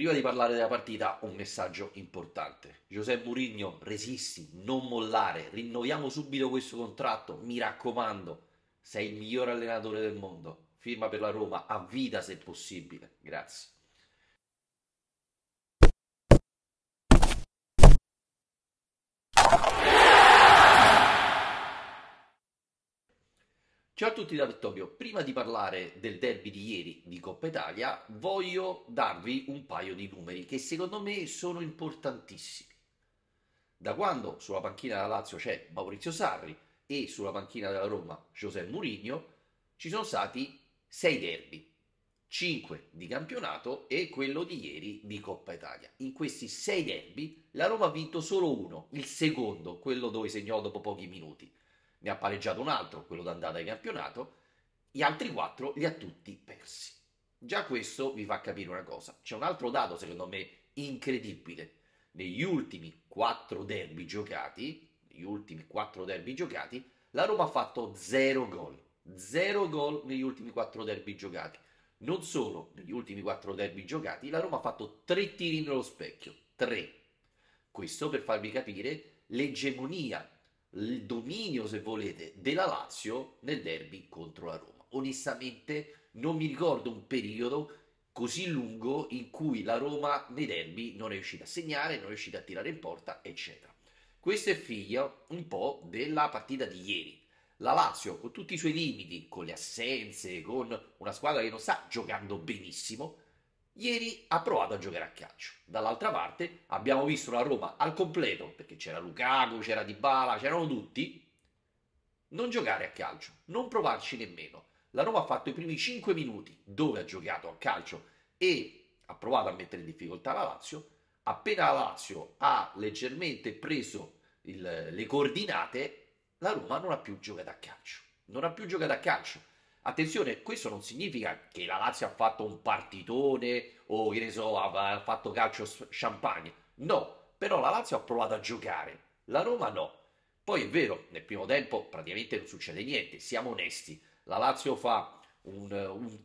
Prima di parlare della partita, un messaggio importante. Giuseppe Mourinho, resisti, non mollare, rinnoviamo subito questo contratto, mi raccomando, sei il miglior allenatore del mondo. Firma per la Roma, a vita se possibile. Grazie. Ciao a tutti da Vittorio, prima di parlare del derby di ieri di Coppa Italia voglio darvi un paio di numeri che secondo me sono importantissimi. Da quando sulla panchina della Lazio c'è Maurizio Sarri e sulla panchina della Roma José Mourinho ci sono stati 6 derby, 5 di campionato e quello di ieri di Coppa Italia. In questi 6 derby la Roma ha vinto solo uno, il secondo, quello dove segnò dopo pochi minuti ne ha pareggiato un altro, quello d'andata in campionato, gli altri quattro li ha tutti persi. Già questo vi fa capire una cosa. C'è un altro dato, secondo me, incredibile. Negli ultimi quattro derby giocati, negli ultimi quattro derby giocati, la Roma ha fatto zero gol. Zero gol negli ultimi quattro derby giocati. Non solo, negli ultimi quattro derby giocati, la Roma ha fatto tre tiri nello specchio. Tre. Questo per farvi capire l'egemonia il dominio, se volete, della Lazio nel derby contro la Roma. Onestamente non mi ricordo un periodo così lungo in cui la Roma nei derby non è riuscita a segnare, non è riuscita a tirare in porta, eccetera. Questo è figlio un po' della partita di ieri. La Lazio, con tutti i suoi limiti, con le assenze, con una squadra che non sta giocando benissimo, Ieri ha provato a giocare a calcio. Dall'altra parte abbiamo visto la Roma al completo, perché c'era Lukaku, c'era Dybala, c'erano tutti, non giocare a calcio, non provarci nemmeno. La Roma ha fatto i primi 5 minuti dove ha giocato a calcio e ha provato a mettere in difficoltà la Lazio. Appena la Lazio ha leggermente preso il, le coordinate, la Roma non ha più giocato a calcio. Non ha più giocato a calcio Attenzione, questo non significa che la Lazio ha fatto un partitone o che ne so, ha fatto calcio champagne. No, però la Lazio ha provato a giocare, la Roma no. Poi è vero, nel primo tempo praticamente non succede niente, siamo onesti. La Lazio fa un, un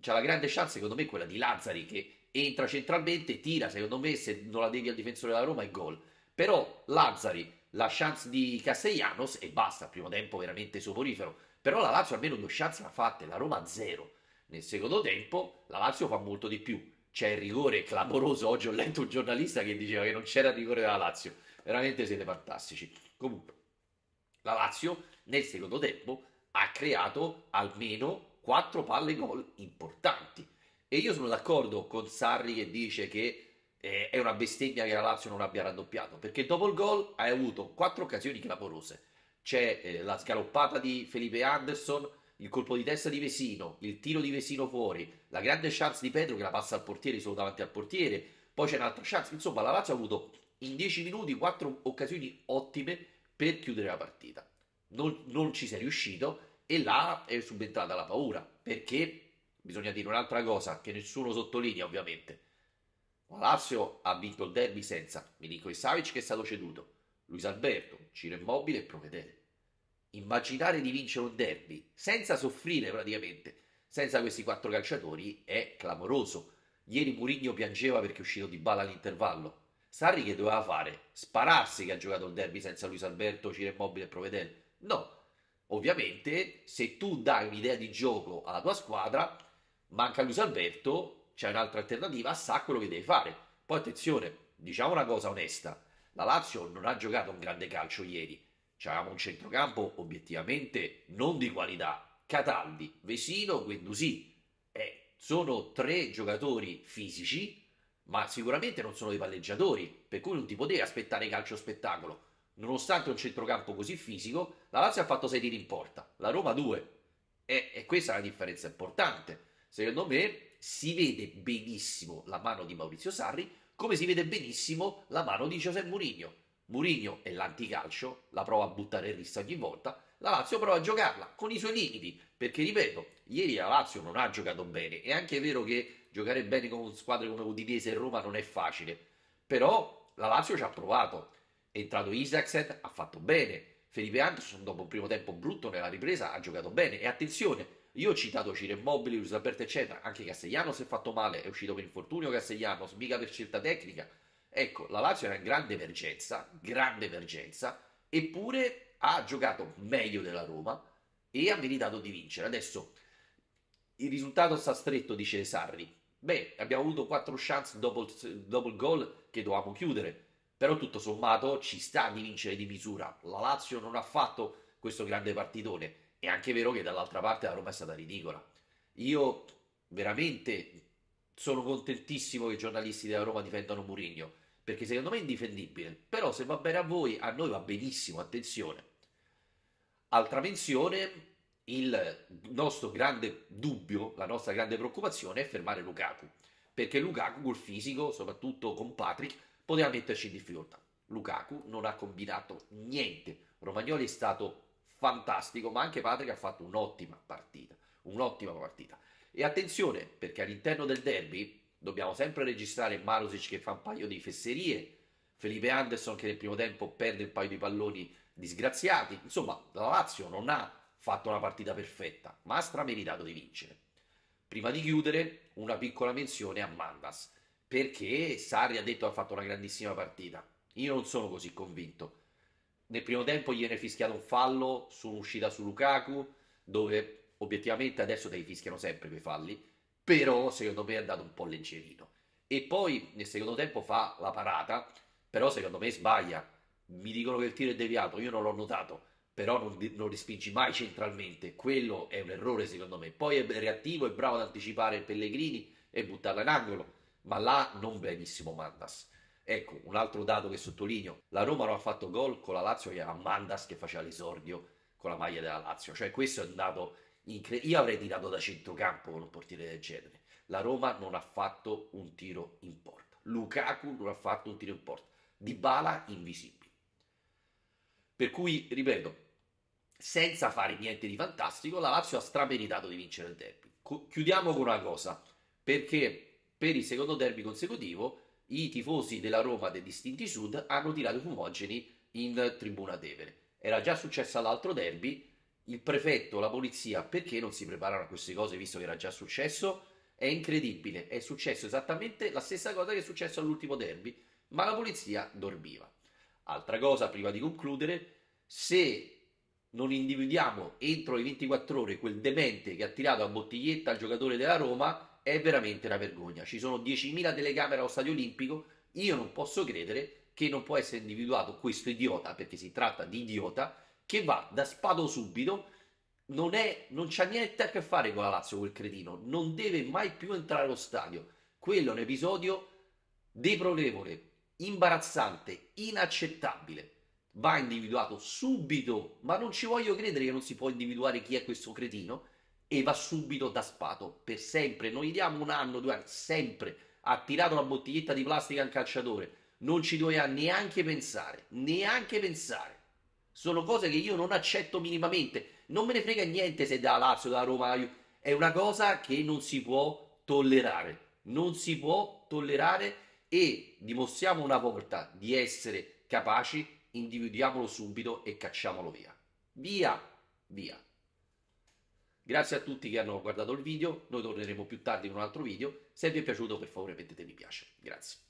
c'ha la grande chance, secondo me, quella di Lazzari che entra centralmente, tira, secondo me, se non la devi al difensore della Roma è gol. Però Lazzari, la chance di Castellanos e basta, primo tempo veramente soporifero però la Lazio almeno due chance l'ha fatta, la Roma zero. Nel secondo tempo la Lazio fa molto di più. C'è il rigore clamoroso. Oggi ho letto un giornalista che diceva che non c'era il rigore della Lazio. Veramente siete fantastici. Comunque, la Lazio nel secondo tempo ha creato almeno quattro palle gol importanti. E io sono d'accordo con Sarri che dice che eh, è una bestemmia che la Lazio non abbia raddoppiato, perché dopo il gol hai avuto quattro occasioni clamorose c'è eh, la scaloppata di Felipe Anderson, il colpo di testa di Vesino, il tiro di Vesino fuori, la grande chance di Pedro che la passa al portiere solo davanti al portiere, poi c'è un'altra chance, insomma la Lazio ha avuto in 10 minuti 4 occasioni ottime per chiudere la partita. Non, non ci sei riuscito e là è subentrata la paura, perché bisogna dire un'altra cosa che nessuno sottolinea ovviamente. La Lazio ha vinto il derby senza Milinkovic Savic che è stato ceduto Luis Alberto, Ciro Immobile e Provedere. Immaginare di vincere un derby senza soffrire praticamente, senza questi quattro calciatori, è clamoroso. Ieri Murigno piangeva perché è uscito di balla all'intervallo. Sarri che doveva fare? Spararsi che ha giocato un derby senza Luis Alberto, Ciro Immobile e Provedere? No. Ovviamente, se tu dai un'idea di gioco alla tua squadra, manca Luis Alberto, c'è un'altra alternativa, sa quello che devi fare. Poi attenzione, diciamo una cosa onesta, la Lazio non ha giocato un grande calcio ieri. C'avevamo un centrocampo obiettivamente non di qualità. Cataldi, Vesino, Guendousi. Eh, sono tre giocatori fisici, ma sicuramente non sono dei palleggiatori, per cui non ti potevi aspettare calcio spettacolo. Nonostante un centrocampo così fisico, la Lazio ha fatto 6 tiri in porta, la Roma 2. E, e questa è una differenza importante. Secondo me si vede benissimo la mano di Maurizio Sarri, come si vede benissimo la mano di José Mourinho. Mourinho è l'anticalcio, la prova a buttare il rissa ogni volta, la Lazio prova a giocarla con i suoi limiti, perché ripeto, ieri la Lazio non ha giocato bene, è anche vero che giocare bene con squadre come Udinese e Roma non è facile, però la Lazio ci ha provato, è entrato Isaacsen, ha fatto bene, Felipe Anderson dopo un primo tempo brutto nella ripresa ha giocato bene e attenzione, io ho citato Ciro Immobile, Luis Alberto, eccetera. Anche Castellano si è fatto male, è uscito per infortunio Castellano, mica per scelta tecnica. Ecco, la Lazio era in grande emergenza, grande emergenza, eppure ha giocato meglio della Roma e ha meritato di vincere. Adesso il risultato sta stretto, dice Sarri. Beh, abbiamo avuto quattro chance dopo il, dopo il gol che dovevamo chiudere, però tutto sommato ci sta di vincere di misura. La Lazio non ha fatto questo grande partitone è anche vero che dall'altra parte la Roma è stata ridicola. Io veramente sono contentissimo che i giornalisti della Roma difendano Murigno, perché secondo me è indifendibile. Però se va bene a voi, a noi va benissimo, attenzione. Altra menzione, il nostro grande dubbio, la nostra grande preoccupazione è fermare Lukaku, perché Lukaku col fisico, soprattutto con Patrick, poteva metterci in difficoltà. Lukaku non ha combinato niente. Romagnoli è stato fantastico, ma anche Patrick ha fatto un'ottima partita, un'ottima partita. E attenzione, perché all'interno del derby dobbiamo sempre registrare Marusic che fa un paio di fesserie, Felipe Anderson che nel primo tempo perde un paio di palloni disgraziati, insomma la Lazio non ha fatto una partita perfetta, ma ha strameritato di vincere. Prima di chiudere, una piccola menzione a Mandas, perché Sarri ha detto che ha fatto una grandissima partita. Io non sono così convinto nel primo tempo gli viene fischiato un fallo su un'uscita su Lukaku, dove obiettivamente adesso te li fischiano sempre quei falli, però secondo me è andato un po' leggerino. E poi nel secondo tempo fa la parata, però secondo me sbaglia. Mi dicono che il tiro è deviato, io non l'ho notato, però non, non respingi mai centralmente. Quello è un errore secondo me. Poi è reattivo, è bravo ad anticipare il Pellegrini e buttarla in angolo, ma là non benissimo Mandas. Ecco, un altro dato che sottolineo, la Roma non ha fatto gol con la Lazio che era Mandas che faceva l'esordio con la maglia della Lazio, cioè questo è un dato incredibile, io avrei tirato da centrocampo con un portiere del genere, la Roma non ha fatto un tiro in porta, Lukaku non ha fatto un tiro in porta, Dybala invisibile. Per cui, ripeto, senza fare niente di fantastico, la Lazio ha strameritato di vincere il derby. Chiudiamo con una cosa, perché per il secondo derby consecutivo i tifosi della Roma dei distinti sud hanno tirato fumogeni in tribuna Tevere. Era già successo all'altro derby, il prefetto, la polizia, perché non si preparano a queste cose visto che era già successo? È incredibile, è successo esattamente la stessa cosa che è successo all'ultimo derby, ma la polizia dormiva. Altra cosa, prima di concludere, se non individuiamo entro le 24 ore quel demente che ha tirato a bottiglietta al giocatore della Roma, è veramente una vergogna. Ci sono 10.000 telecamere allo stadio olimpico, io non posso credere che non può essere individuato questo idiota, perché si tratta di idiota, che va da spado subito, non, è, non c'ha niente a che fare con la Lazio quel cretino, non deve mai più entrare allo stadio. Quello è un episodio deplorevole, imbarazzante, inaccettabile. Va individuato subito, ma non ci voglio credere che non si può individuare chi è questo cretino e va subito da spato per sempre. Noi diamo un anno, due anni, sempre. Ha tirato la bottiglietta di plastica al calciatore. Non ci doveva neanche pensare, neanche pensare. Sono cose che io non accetto minimamente. Non me ne frega niente se da Lazio, da Roma. È una cosa che non si può tollerare. Non si può tollerare e dimostriamo una volta di essere capaci, individuiamolo subito e cacciamolo via. Via, via. Grazie a tutti che hanno guardato il video, noi torneremo più tardi con un altro video, se vi è piaciuto per favore mettete mi piace, grazie.